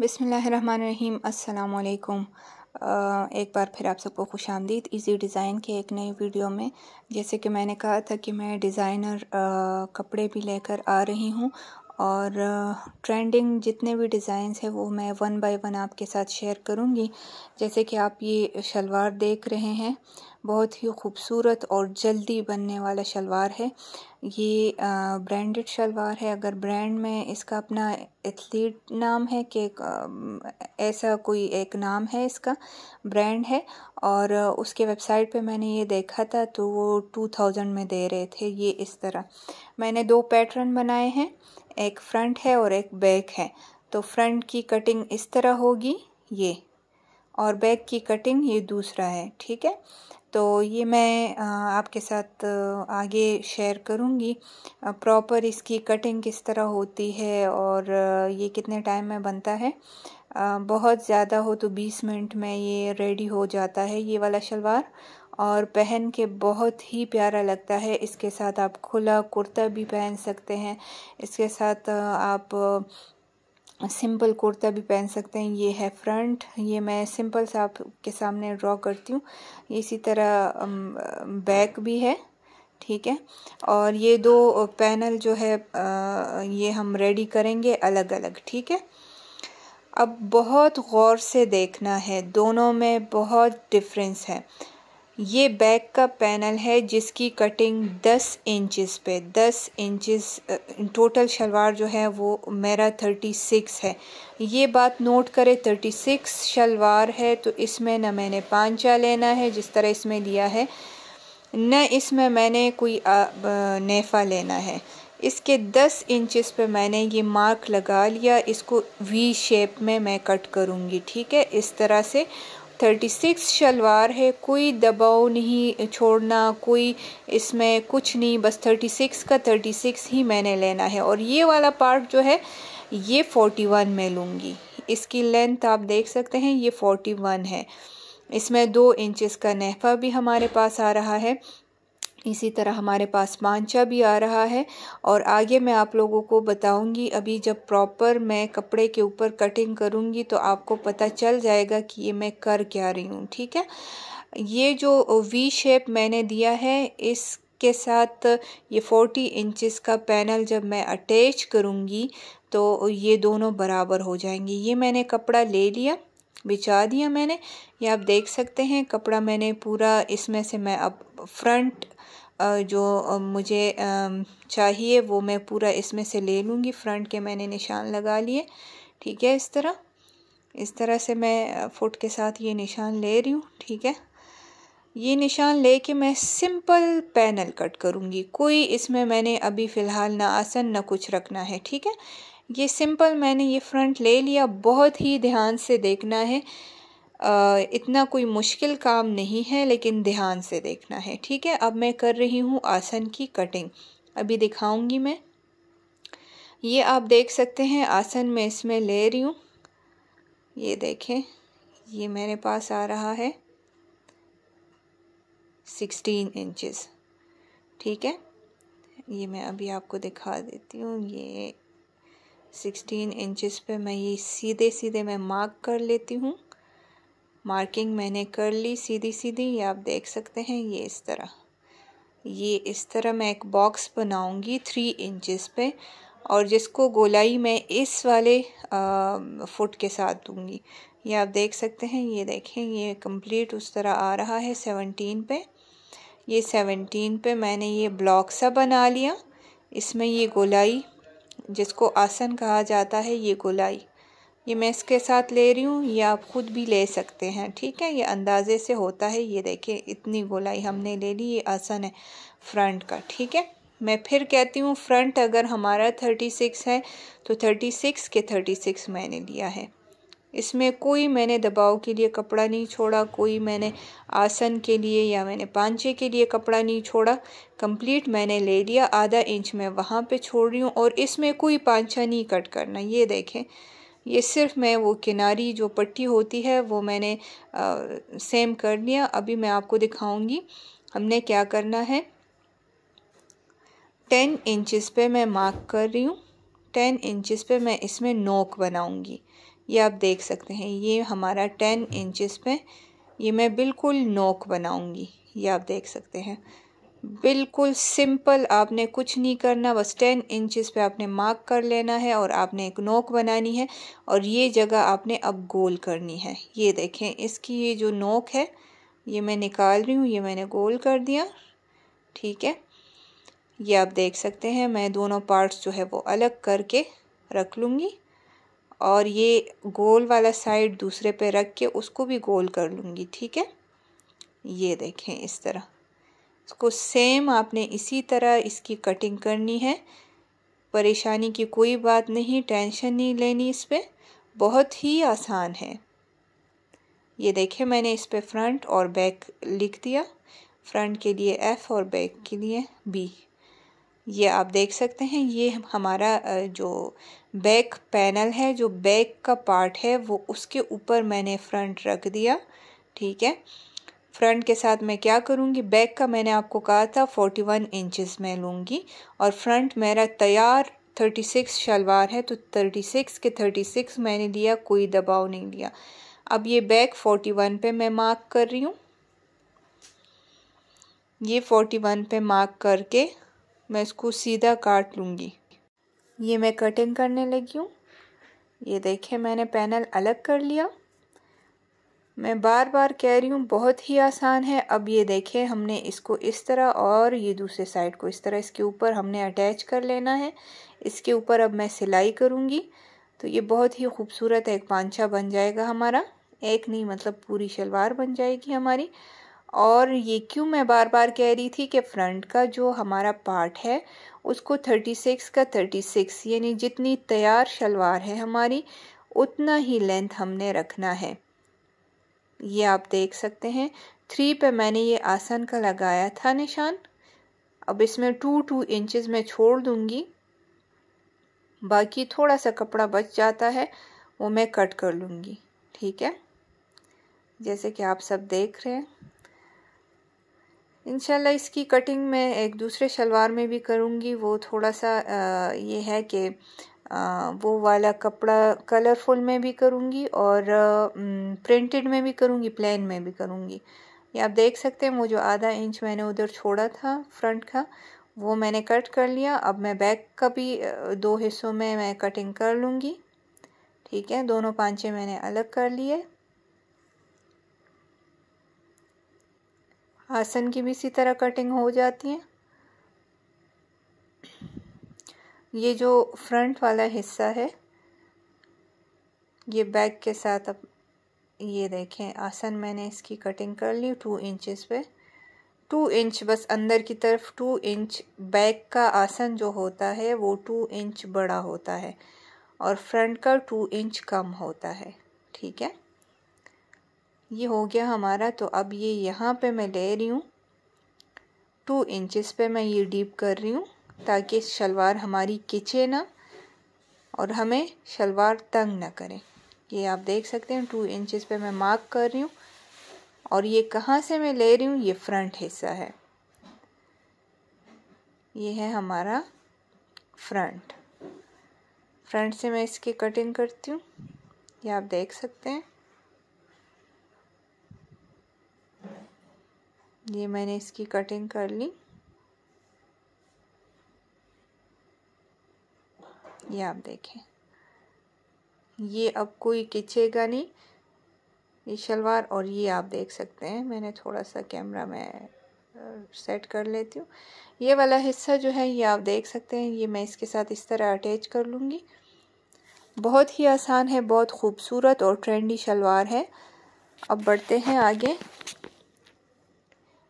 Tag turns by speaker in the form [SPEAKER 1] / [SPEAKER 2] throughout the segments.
[SPEAKER 1] बिसमीम् अल्लाम एक बार फिर आप सबको खुश आमदीद ईज़ी डिज़ाइन के एक नई वीडियो में जैसे कि मैंने कहा था कि मैं डिज़ाइनर कपड़े भी लेकर आ रही हूँ और ट्रेंडिंग जितने भी डिज़ाइंस हैं वो मैं वन बाय वन आपके साथ शेयर करूँगी जैसे कि आप ये शलवार देख रहे हैं बहुत ही खूबसूरत और जल्दी बनने वाला शलवार है ये ब्रांडेड शलवार है अगर ब्रांड में इसका अपना एथलीट नाम है कि ऐसा कोई एक नाम है इसका ब्रांड है और उसके वेबसाइट पे मैंने ये देखा था तो वो टू थाउजेंड में दे रहे थे ये इस तरह मैंने दो पैटर्न बनाए हैं एक फ्रंट है और एक बैक है तो फ्रंट की कटिंग इस तरह होगी ये और बैक की कटिंग ये दूसरा है ठीक है तो ये मैं आपके साथ आगे शेयर करूँगी प्रॉपर इसकी कटिंग किस तरह होती है और ये कितने टाइम में बनता है बहुत ज़्यादा हो तो 20 मिनट में ये रेडी हो जाता है ये वाला शलवार और पहन के बहुत ही प्यारा लगता है इसके साथ आप खुला कुर्ता भी पहन सकते हैं इसके साथ आप सिंपल कुर्ता भी पहन सकते हैं ये है फ्रंट ये मैं सिंपल सा आपके सामने ड्रॉ करती हूँ इसी तरह बैक भी है ठीक है और ये दो पैनल जो है ये हम रेडी करेंगे अलग अलग ठीक है अब बहुत गौर से देखना है दोनों में बहुत डिफरेंस है ये बैक का पैनल है जिसकी कटिंग 10 इंचेस पे 10 इंचेस टोटल शलवार जो है वो मेरा 36 है ये बात नोट करें 36 शलवार है तो इसमें ना मैंने पांचा लेना है जिस तरह इसमें लिया है न इसमें मैंने कोई नेफा लेना है इसके 10 इंचेस पे मैंने ये मार्क लगा लिया इसको वी शेप में मैं कट करूँगी ठीक है इस तरह से थर्टी सिक्स शलवार है कोई दबाव नहीं छोड़ना कोई इसमें कुछ नहीं बस थर्टी सिक्स का थर्टी सिक्स ही मैंने लेना है और ये वाला पार्ट जो है ये फोर्टी वन में लूँगी इसकी लेंथ आप देख सकते हैं ये फोर्टी वन है इसमें दो इंचेस का नहफा भी हमारे पास आ रहा है इसी तरह हमारे पास मांचा भी आ रहा है और आगे मैं आप लोगों को बताऊंगी अभी जब प्रॉपर मैं कपड़े के ऊपर कटिंग करूंगी तो आपको पता चल जाएगा कि ये मैं कर क्या रही हूँ ठीक है ये जो वी शेप मैंने दिया है इस के साथ ये 40 इंचेस का पैनल जब मैं अटैच करूँगी तो ये दोनों बराबर हो जाएंगे ये मैंने कपड़ा ले लिया बिछा दिया मैंने ये आप देख सकते हैं कपड़ा मैंने पूरा इसमें से मैं अब फ्रंट जो मुझे चाहिए वो मैं पूरा इसमें से ले लूँगी फ्रंट के मैंने निशान लगा लिए ठीक है इस तरह इस तरह से मैं फुट के साथ ये निशान ले रही हूँ ठीक है ये निशान ले के मैं सिंपल पैनल कट करूँगी कोई इसमें मैंने अभी फ़िलहाल ना आसन ना कुछ रखना है ठीक है ये सिंपल मैंने ये फ्रंट ले लिया बहुत ही ध्यान से देखना है इतना कोई मुश्किल काम नहीं है लेकिन ध्यान से देखना है ठीक है अब मैं कर रही हूँ आसन की कटिंग अभी दिखाऊंगी मैं ये आप देख सकते हैं आसन मैं इसमें ले रही हूँ ये देखें ये मेरे पास आ रहा है सिक्सटीन इंचेस ठीक है ये मैं अभी आपको दिखा देती हूँ ये सिक्सटीन इंचेस पे मैं ये सीधे सीधे मैं मार्क कर लेती हूँ मार्किंग मैंने कर ली सीधी सीधी ये आप देख सकते हैं ये इस तरह ये इस तरह मैं एक बॉक्स बनाऊंगी थ्री इंचेस पे और जिसको गोलाई मैं इस वाले फुट के साथ दूंगी ये आप देख सकते हैं ये देखें ये कंप्लीट उस तरह आ रहा है सेवनटीन पे ये सेवनटीन पे मैंने ये ब्लॉक सा बना लिया इसमें ये गोलाई जिसको आसन कहा जाता है ये गोलाई ये मैं इसके साथ ले रही हूँ ये आप ख़ुद भी ले सकते हैं ठीक है ये अंदाज़े से होता है ये देखें इतनी गोलाई हमने ले ली ये आसन है फ्रंट का ठीक है मैं फिर कहती हूँ फ्रंट अगर हमारा थर्टी सिक्स है तो थर्टी सिक्स के थर्टी सिक्स मैंने लिया है इसमें कोई मैंने दबाव के लिए कपड़ा नहीं छोड़ा कोई मैंने आसन के लिए या मैंने पांचे के लिए कपड़ा नहीं छोड़ा कंप्लीट मैंने ले लिया आधा इंच मैं वहाँ पे छोड़ रही हूँ और इसमें कोई पांचा नहीं कट करना ये देखें ये सिर्फ मैं वो किनारी जो पट्टी होती है वो मैंने आ, सेम कर लिया अभी मैं आपको दिखाऊंगी हमने क्या करना है टेन इंचेस पे मैं मार्क कर रही हूँ टेन इंचेस पे मैं इसमें नोक बनाऊंगी ये आप देख सकते हैं ये हमारा टेन इंचेस पे ये मैं बिल्कुल नोक बनाऊंगी ये आप देख सकते हैं बिल्कुल सिंपल आपने कुछ नहीं करना बस टेन इंचज़ पे आपने मार्क कर लेना है और आपने एक नोक बनानी है और ये जगह आपने अब गोल करनी है ये देखें इसकी ये जो नोक है ये मैं निकाल रही हूँ ये मैंने गोल कर दिया ठीक है ये आप देख सकते हैं मैं दोनों पार्ट्स जो है वो अलग करके रख लूँगी और ये गोल वाला साइड दूसरे पे रख के उसको भी गोल कर लूँगी ठीक है ये देखें इस तरह इसको सेम आपने इसी तरह इसकी कटिंग करनी है परेशानी की कोई बात नहीं टेंशन नहीं लेनी इस पर बहुत ही आसान है ये देखिए मैंने इस पर फ्रंट और बैक लिख दिया फ्रंट के लिए एफ़ और बैक के लिए बी ये आप देख सकते हैं ये हमारा जो बैक पैनल है जो बैक का पार्ट है वो उसके ऊपर मैंने फ्रंट रख दिया ठीक है फ्रंट के साथ मैं क्या करूँगी बैक का मैंने आपको कहा था फोर्टी वन इंचज़ मैं लूँगी और फ्रंट मेरा तैयार थर्टी सिक्स शलवार है तो थर्टी सिक्स के थर्टी सिक्स मैंने लिया कोई दबाव नहीं लिया अब ये बैक फोर्टी वन पे मैं मार्क कर रही हूँ ये फोर्टी वन पे मार्क करके मैं इसको सीधा काट लूँगी ये मैं कटिंग करने लगी हूँ ये देखें मैंने पैनल अलग कर लिया मैं बार बार कह रही हूँ बहुत ही आसान है अब ये देखें हमने इसको इस तरह और ये दूसरे साइड को इस तरह इसके ऊपर हमने अटैच कर लेना है इसके ऊपर अब मैं सिलाई करूँगी तो ये बहुत ही खूबसूरत एक पांचा बन जाएगा हमारा एक नहीं मतलब पूरी शलवार बन जाएगी हमारी और ये क्यों मैं बार बार कह रही थी कि फ्रंट का जो हमारा पार्ट है उसको थर्टी सिक्स का थर्टी सिक्स यानी जितनी तैयार शलवार है हमारी उतना ही लेंथ हमने रखना है ये आप देख सकते हैं थ्री पे मैंने ये आसन का लगाया था निशान अब इसमें टू टू इंचज़ में छोड़ दूंगी बाकी थोड़ा सा कपड़ा बच जाता है वो मैं कट कर लूँगी ठीक है जैसे कि आप सब देख रहे हैं इनशाला इसकी कटिंग मैं एक दूसरे शलवार में भी करूँगी वो थोड़ा सा आ, ये है कि वो वाला कपड़ा कलरफुल में भी करूँगी और प्रिंटेड में भी करूँगी प्लेन में भी करूँगी ये आप देख सकते हैं वो जो आधा इंच मैंने उधर छोड़ा था फ्रंट का वो मैंने कट कर लिया अब मैं बैक का भी दो हिस्सों में मैं कटिंग कर लूँगी ठीक है दोनों पांचे मैंने अलग कर लिए आसन की भी इसी तरह कटिंग हो जाती है ये जो फ्रंट वाला हिस्सा है ये बैक के साथ अब ये देखें आसन मैंने इसकी कटिंग कर ली टू इंचज़ पे टू इंच बस अंदर की तरफ टू इंच बैक का आसन जो होता है वो टू इंच बड़ा होता है और फ्रंट का टू इंच कम होता है ठीक है ये हो गया हमारा तो अब ये यहाँ पे मैं ले रही हूँ टू इंचज़ पे मैं ये डीप कर रही हूँ ताकि शलवार हमारी खिंचे ना और हमें शलवार तंग ना करें ये आप देख सकते हैं टू इंचज़ पे मैं मार्क कर रही हूँ और ये कहाँ से मैं ले रही हूँ ये फ्रंट हिस्सा है ये है हमारा फ्रंट फ्रंट से मैं इसकी कटिंग करती हूँ ये आप देख सकते हैं ये मैंने इसकी कटिंग कर ली ये आप देखें ये अब कोई खींचेगा नहीं ये शलवार और ये आप देख सकते हैं मैंने थोड़ा सा कैमरा में सेट कर लेती हूँ ये वाला हिस्सा जो है ये आप देख सकते हैं ये मैं इसके साथ इस तरह अटैच कर लूँगी बहुत ही आसान है बहुत खूबसूरत और ट्रेंडी शलवार है अब बढ़ते हैं आगे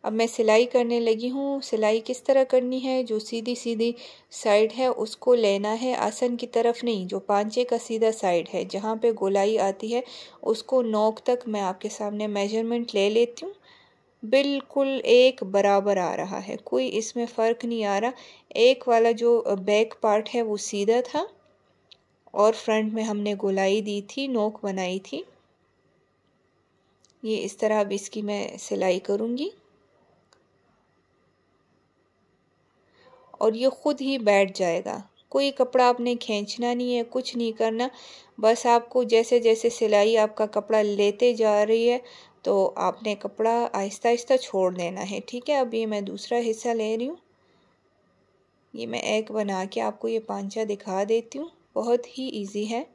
[SPEAKER 1] अब मैं सिलाई करने लगी हूँ सिलाई किस तरह करनी है जो सीधी सीधी साइड है उसको लेना है आसन की तरफ नहीं जो पांचे का सीधा साइड है जहाँ पे गोलाई आती है उसको नोक तक मैं आपके सामने मेजरमेंट ले लेती हूँ बिल्कुल एक बराबर आ रहा है कोई इसमें फ़र्क नहीं आ रहा एक वाला जो बैक पार्ट है वो सीधा था और फ्रंट में हमने गोलाई दी थी नोक बनाई थी ये इस तरह अब इसकी मैं सिलाई करूँगी और ये ख़ुद ही बैठ जाएगा कोई कपड़ा आपने खींचना नहीं है कुछ नहीं करना बस आपको जैसे जैसे सिलाई आपका कपड़ा लेते जा रही है तो आपने कपड़ा आहिस्ता आहिस्ता छोड़ देना है ठीक है अब ये मैं दूसरा हिस्सा ले रही हूँ ये मैं एक बना के आपको ये पांचा दिखा देती हूँ बहुत ही इजी है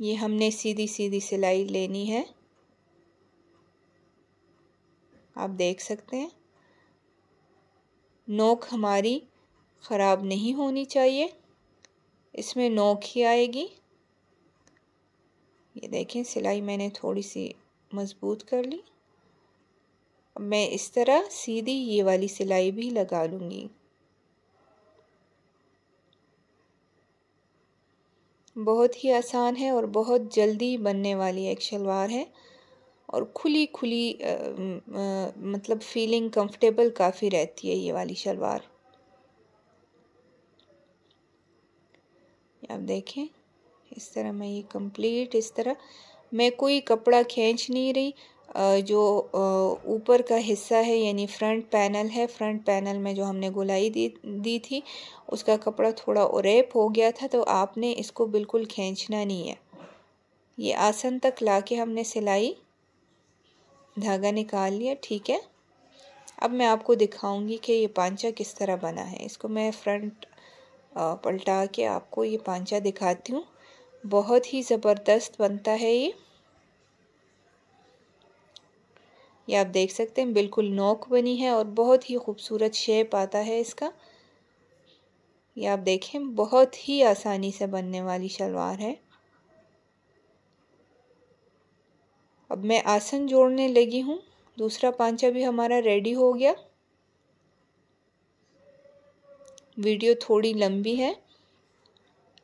[SPEAKER 1] ये हमने सीधी सीधी सिलाई लेनी है आप देख सकते हैं नोक हमारी ख़राब नहीं होनी चाहिए इसमें नोक ही आएगी ये देखें सिलाई मैंने थोड़ी सी मज़बूत कर ली मैं इस तरह सीधी ये वाली सिलाई भी लगा लूँगी बहुत ही आसान है और बहुत जल्दी बनने वाली एक शलवार है और खुली खुली आ, आ, मतलब फीलिंग कंफर्टेबल काफ़ी रहती है ये वाली शलवार आप देखें इस तरह मैं ये कंप्लीट इस तरह मैं कोई कपड़ा खींच नहीं रही जो ऊपर का हिस्सा है यानी फ्रंट पैनल है फ्रंट पैनल में जो हमने गुलाई दी दी थी उसका कपड़ा थोड़ा ओरेप हो गया था तो आपने इसको बिल्कुल खींचना नहीं है ये आसन तक ला के हमने सिलाई धागा निकाल लिया ठीक है अब मैं आपको दिखाऊंगी कि ये पांचा किस तरह बना है इसको मैं फ्रंट पलटा के आपको ये पांचा दिखाती हूँ बहुत ही ज़बरदस्त बनता है ये ये आप देख सकते हैं बिल्कुल नोक बनी है और बहुत ही खूबसूरत शेप आता है इसका ये आप देखें बहुत ही आसानी से बनने वाली शलवार है अब मैं आसन जोड़ने लगी हूँ दूसरा पांचा भी हमारा रेडी हो गया वीडियो थोड़ी लंबी है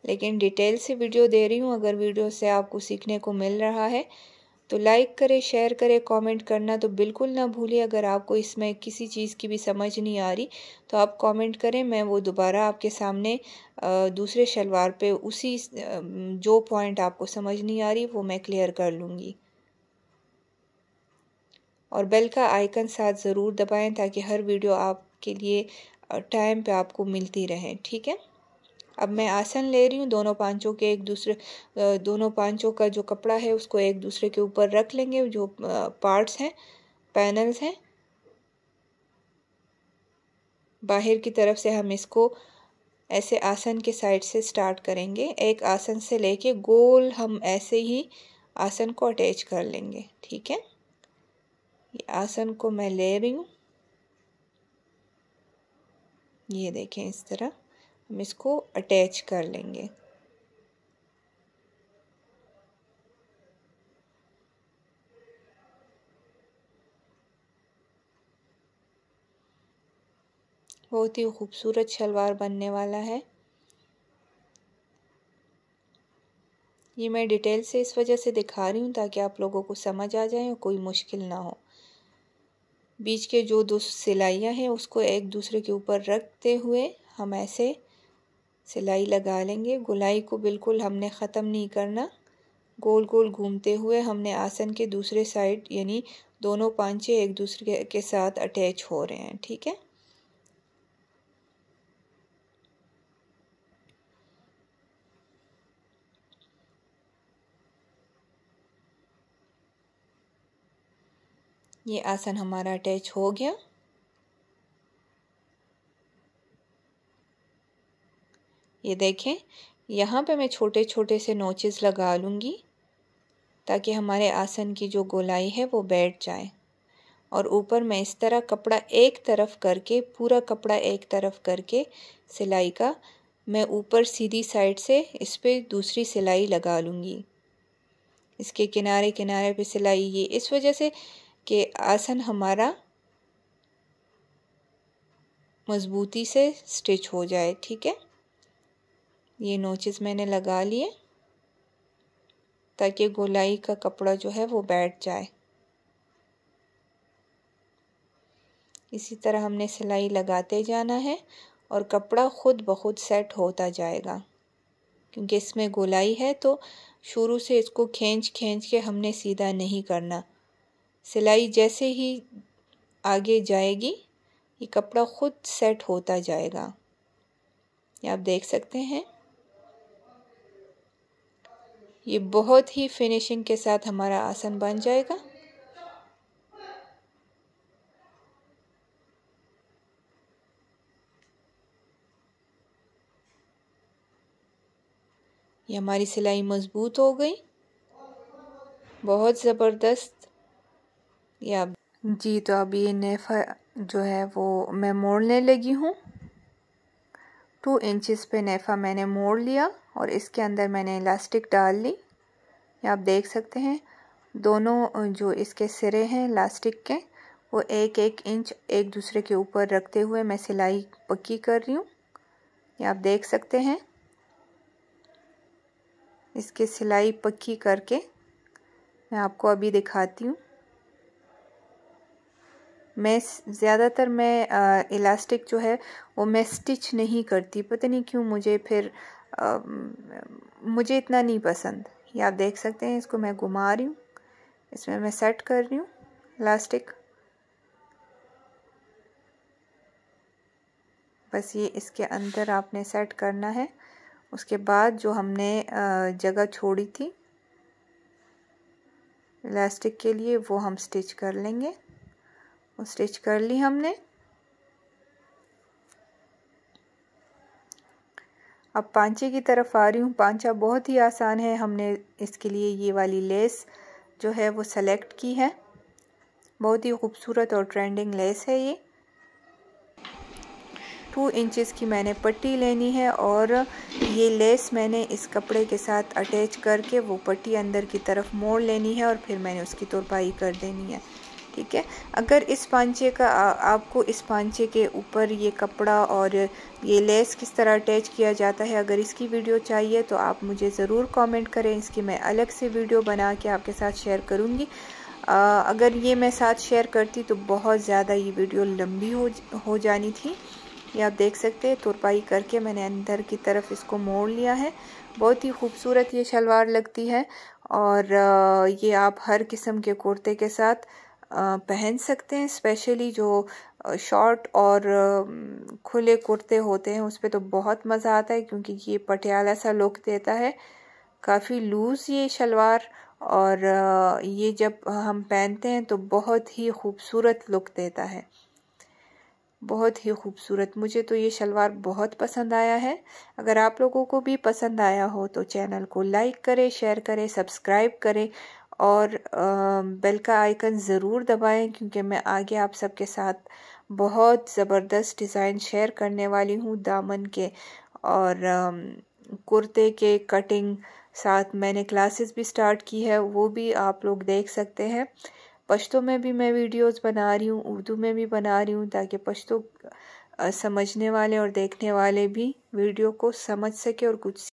[SPEAKER 1] लेकिन डिटेल से वीडियो दे रही हूँ अगर वीडियो से आपको सीखने को मिल रहा है तो लाइक करें शेयर करें कमेंट करना तो बिल्कुल ना भूलिए अगर आपको इसमें किसी चीज़ की भी समझ नहीं आ रही तो आप कमेंट करें मैं वो दोबारा आपके सामने दूसरे शलवार पे उसी जो पॉइंट आपको समझ नहीं आ रही वो मैं क्लियर कर लूँगी और बेल का आइकन साथ ज़रूर दबाएं ताकि हर वीडियो आपके लिए टाइम पे आपको मिलती रहे ठीक है अब मैं आसन ले रही हूँ दोनों पांचों के एक दूसरे दोनों पांचों का जो कपड़ा है उसको एक दूसरे के ऊपर रख लेंगे जो पार्ट्स हैं पैनल्स हैं बाहर की तरफ से हम इसको ऐसे आसन के साइड से स्टार्ट करेंगे एक आसन से लेके गोल हम ऐसे ही आसन को अटैच कर लेंगे ठीक है ये आसन को मैं ले रही हूँ ये देखें इस तरह हम इसको अटैच कर लेंगे बहुत ही खूबसूरत शलवार बनने वाला है ये मैं डिटेल से इस वजह से दिखा रही हूँ ताकि आप लोगों को समझ आ जाए और कोई मुश्किल ना हो बीच के जो दो सिलाइयाँ हैं उसको एक दूसरे के ऊपर रखते हुए हम ऐसे सिलाई लगा लेंगे गुलाई को बिल्कुल हमने ख़त्म नहीं करना गोल गोल घूमते हुए हमने आसन के दूसरे साइड यानी दोनों पांचे एक दूसरे के साथ अटैच हो रहे हैं ठीक है ये आसन हमारा अटैच हो गया ये देखें यहाँ पे मैं छोटे छोटे से नोचेस लगा लूँगी ताकि हमारे आसन की जो गोलाई है वो बैठ जाए और ऊपर मैं इस तरह कपड़ा एक तरफ करके पूरा कपड़ा एक तरफ करके सिलाई का मैं ऊपर सीधी साइड से इस पर दूसरी सिलाई लगा लूँगी इसके किनारे किनारे पे सिलाई ये इस वजह से कि आसन हमारा मज़बूती से स्टिच हो जाए ठीक है ये नोचेस मैंने लगा लिए ताकि गोलाई का कपड़ा जो है वो बैठ जाए इसी तरह हमने सिलाई लगाते जाना है और कपड़ा ख़ुद बहुत सेट होता जाएगा क्योंकि इसमें गोलाई है तो शुरू से इसको खींच खींच के हमने सीधा नहीं करना सिलाई जैसे ही आगे जाएगी ये कपड़ा ख़ुद सेट होता जाएगा ये आप देख सकते हैं ये बहुत ही फिनिशिंग के साथ हमारा आसन बन जाएगा ये हमारी सिलाई मज़बूत हो गई बहुत ज़बरदस्त या जी तो अभी नेफा जो है वो मैं मोड़ने लगी हूँ टू इंचेस पे नेफा मैंने मोड़ लिया और इसके अंदर मैंने इलास्टिक डाल ली आप देख सकते हैं दोनों जो इसके सिरे हैं इलास्टिक के वो एक एक इंच एक दूसरे के ऊपर रखते हुए मैं सिलाई पक्की कर रही हूँ ये आप देख सकते हैं इसके सिलाई पक्की करके मैं आपको अभी दिखाती हूँ मैं ज़्यादातर मैं इलास्टिक जो है वो मैं स्टिच नहीं करती पता नहीं क्यों मुझे फिर आ, मुझे इतना नहीं पसंद ये आप देख सकते हैं इसको मैं घुमा रही हूँ इसमें मैं सेट कर रही हूँ इलास्टिक बस ये इसके अंदर आपने सेट करना है उसके बाद जो हमने जगह छोड़ी थी इलास्टिक के लिए वो हम स्टिच कर लेंगे और स्टिच कर ली हमने अब पांचे की तरफ आ रही हूँ पांचा बहुत ही आसान है हमने इसके लिए ये वाली लेस जो है वो सेलेक्ट की है बहुत ही खूबसूरत और ट्रेंडिंग लेस है ये टू इंचेस की मैंने पट्टी लेनी है और ये लेस मैंने इस कपड़े के साथ अटैच करके वो पट्टी अंदर की तरफ मोड़ लेनी है और फिर मैंने उसकी तुरपाई कर देनी है ठीक है अगर इस पांचे का आ, आपको इस पांचे के ऊपर ये कपड़ा और ये लेस किस तरह अटैच किया जाता है अगर इसकी वीडियो चाहिए तो आप मुझे ज़रूर कमेंट करें इसकी मैं अलग से वीडियो बना के आपके साथ शेयर करूँगी अगर ये मैं साथ शेयर करती तो बहुत ज़्यादा ये वीडियो लंबी हो हो जानी थी ये आप देख सकते हैं तुरपाई करके मैंने अंदर की तरफ इसको मोड़ लिया है बहुत ही खूबसूरत ये शलवार लगती है और ये आप हर किस्म के कुर्ते के साथ पहन सकते हैं स्पेशली जो शॉर्ट और खुले कुर्ते होते हैं उस पर तो बहुत मज़ा आता है क्योंकि ये पटियाला सा लुक देता है काफ़ी लूज़ ये शलवार और ये जब हम पहनते हैं तो बहुत ही खूबसूरत लुक देता है बहुत ही खूबसूरत मुझे तो ये शलवार बहुत पसंद आया है अगर आप लोगों को भी पसंद आया हो तो चैनल को लाइक करें शेयर करें सब्सक्राइब करें और बेल का आइकन ज़रूर दबाएं क्योंकि मैं आगे आप सबके साथ बहुत ज़बरदस्त डिज़ाइन शेयर करने वाली हूँ दामन के और कुर्ते के कटिंग साथ मैंने क्लासेस भी स्टार्ट की है वो भी आप लोग देख सकते हैं पश्तो में भी मैं वीडियोस बना रही हूँ उर्दू में भी बना रही हूँ ताकि पश्तो समझने वाले और देखने वाले भी वीडियो को समझ सके और कुछ